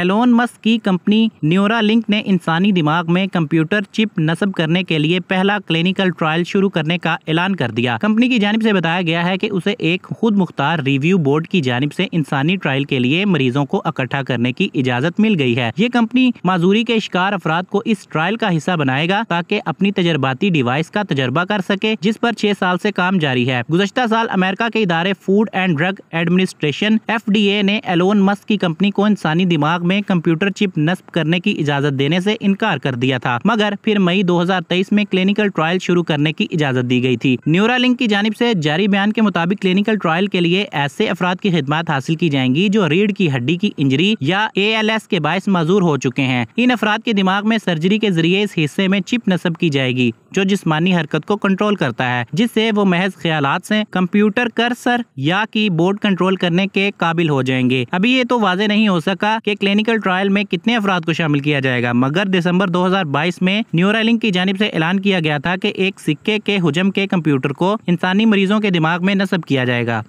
Elon Musk की company link ने इंसानी दिमाग में कंप्यूटर चिप नस्ब करने के लिए पहला क्लिनिकल ट्रायल शुरू करने का ऐलान कर दिया कंपनी की जानब ऐसी बताया गया है की उसे एक खुद मुख्तार रिव्यू बोर्ड की जानब ऐसी इंसानी ट्रायल के लिए मरीजों को इकट्ठा करने की इजाजत मिल गई है ये कंपनी माजूरी के शिकार अफराद को इस ट्रायल का हिस्सा बनाएगा ताकि अपनी तजर्बाती डिवाइस का तजर्बा कर सके जिस पर छह साल से काम जारी है गुजशत साल अमेरिका के इदारे food and drug administration F ने एलोन मस्क की कंपनी को इंसानी दिमाग મેં કમ્પ્યુટર ચિપ નસબ કરને કી इजाઝત દેને સે ઇન્કાર કર દિયા થા મગર ફિર મેઈ 2023 મે ક્લિનિકલ ટ્રાયલ શુરૂ કરને કી इजाઝત દી ગઈ થી ન્યુરાલિંક કી જાનિબ સે જારી બયાન કે મુતાબિક ક્લિનિકલ ટ્રાયલ કે લિયે એસે અફરાદ કી ખિદમત حاصل કી જાઈંગે જો રીડ કી હડ્ડી કી ઇન્જરી યા એએલએસ કે બાયસ માઝૂર હો ચુકે હૈ ઇન અફરાદ કે દિમાગ મે સર્જરી કે ઝરીએ ઇસ હિસ્સે મેં ચિપ નસબ કી જાઈ ગઈ જો જિસ્માની હરકત કો કંટ્રોલ કરતા હૈ જિસસે વો મહેઝ ખયાલાત સે કમ્પ્યુટર કરસર યા કીબોર્ડ કંટ્રોલ કરને કે કਾਬિલ હો જાયેંગે અબ યે તો વાઝે નહીં હો સકા કે क्लिनिकल ट्रायल में कितने अफराद को शामिल किया जाएगा मगर दिसंबर 2022 में न्यूरालिंक की जानब से ऐलान किया गया था कि एक सिक्के के हजम के कंप्यूटर को इंसानी मरीजों के दिमाग में नस्ब किया जाएगा